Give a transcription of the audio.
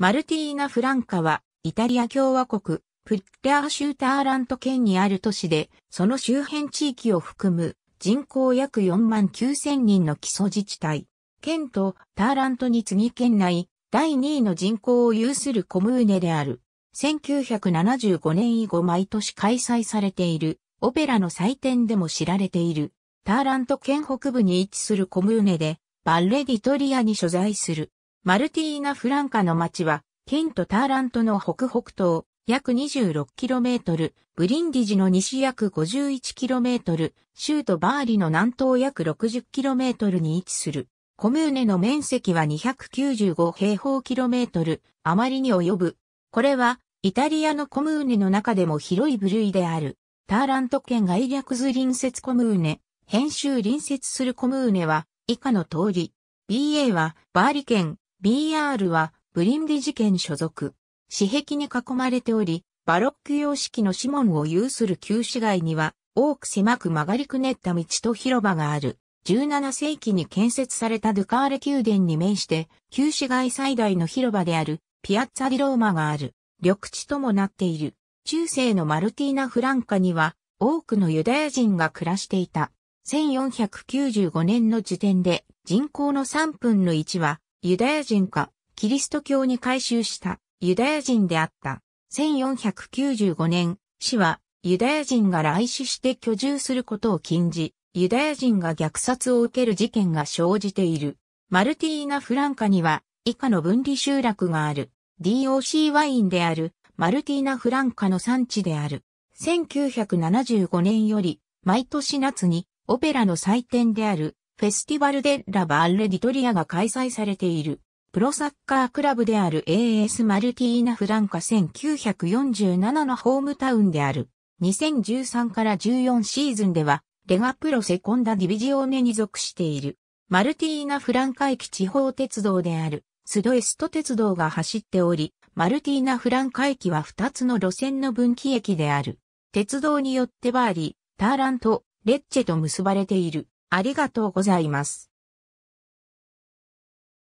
マルティーナ・フランカは、イタリア共和国、プッテアシューターラント県にある都市で、その周辺地域を含む人口約4万9千人の基礎自治体。県とターラントに次県内第2位の人口を有するコムーネである。1975年以後毎年開催されているオペラの祭典でも知られている。ターラント県北部に位置するコムーネで、バッレディトリアに所在する。マルティーナ・フランカの町は、県とターラントの北北東、約 26km、ブリンディジの西約 51km、州都バーリの南東約 60km に位置する。コムーネの面積は295平方キロメートル、あまりに及ぶ。これは、イタリアのコムーネの中でも広い部類である。ターラント県外略図隣接コムーネ、編集隣接するコムーネは、以下の通り。BA は、バーリ県、BR はブリンディ事件所属。私壁に囲まれており、バロック様式の指紋を有する旧市街には、多く狭く曲がりくねった道と広場がある。17世紀に建設されたドゥカーレ宮殿に面して、旧市街最大の広場である、ピアッツァ・ディ・ローマがある、緑地ともなっている。中世のマルティーナ・フランカには、多くのユダヤ人が暮らしていた。1495年の時点で、人口の3分の1は、ユダヤ人か、キリスト教に改宗したユダヤ人であった。1495年、市はユダヤ人が来死して居住することを禁じ、ユダヤ人が虐殺を受ける事件が生じている。マルティーナ・フランカには以下の分離集落がある。DOC ワインであるマルティーナ・フランカの産地である。1975年より毎年夏にオペラの祭典であるフェスティバルデラ・バーレ・ディトリアが開催されている。プロサッカークラブである AS マルティーナ・フランカ1947のホームタウンである。2013から14シーズンでは、レガプロセコンダディビジオーネに属している。マルティーナ・フランカ駅地方鉄道である、スドエスト鉄道が走っており、マルティーナ・フランカ駅は2つの路線の分岐駅である。鉄道によってバーリー、ターランとレッチェと結ばれている。ありがとうございます。